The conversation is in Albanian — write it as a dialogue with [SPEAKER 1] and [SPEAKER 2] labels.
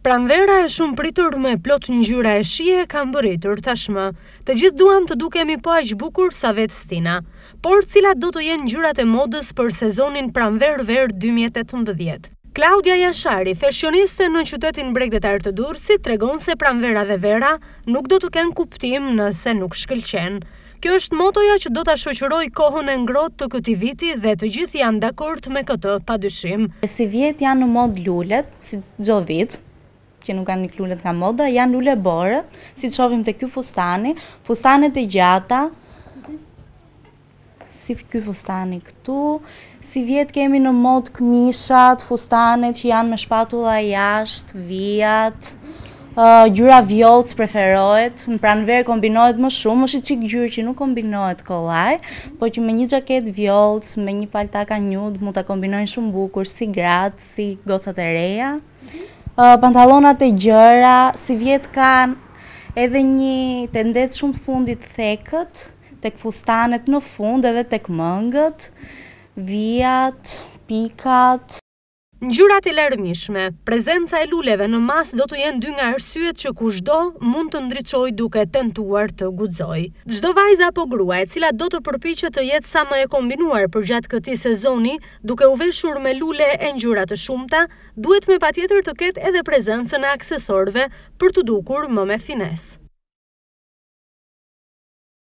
[SPEAKER 1] Pranvera e shumë pritur me plot gjyra e shie kam bëritur tashmë. Të gjithë duham të dukemi po aq bukur sa vetë stina. Por cilat do të jenë njyrat e modës për sezonin pranver-ver 2018? Klaudia Jashari, fashioniste në qytetin Bregdetar të Durrësit, tregon se pranvera dhe vera nuk do të kenë kuptim nëse nuk shkëlqen. Kjo është motoja që do ta shoqëroj kohën e ngrohtë të këti viti dhe të gjithë janë dakord me këtë
[SPEAKER 2] padyshim. Si vjet janë në mod lulet, si çdo që nuk kanë një klunet nga moda, janë lule borë, si të shovim të kjo fustani, fustanet e gjata, si kjo fustani këtu, si vjetë kemi në mod këmishat, fustanet që janë me shpatula jashtë, vijat, gjyra vjollë që preferohet, në pranverë kombinohet më shumë, është qikë gjyrë që nuk kombinohet kolaj, po që me një gjaket vjollë, me një paltaka njët, mu të kombinojnë shumë bukur, si gratë, si gocat e reja, pantalonat e gjëra, si vjetë kanë edhe një tendet shumë fundit thekët, tek këfustanet në fund edhe tek këmëngët, vijat, pikat, Ngjyrat e
[SPEAKER 1] larmishme, prezenca e luleve në masë do të jenë dy nga arsyet që kushdo mund të ndriçojë duke tentuar të guxojë. Çdo vajzë apo grua e cila do të përpiqet të jetë sa më e kombinuar gjatë këtij sezoni, duke u veshur me lule e ngjyra të shumta, duhet me patjetër të ketë edhe prezencën e aksesorëve për të dukur më me fines.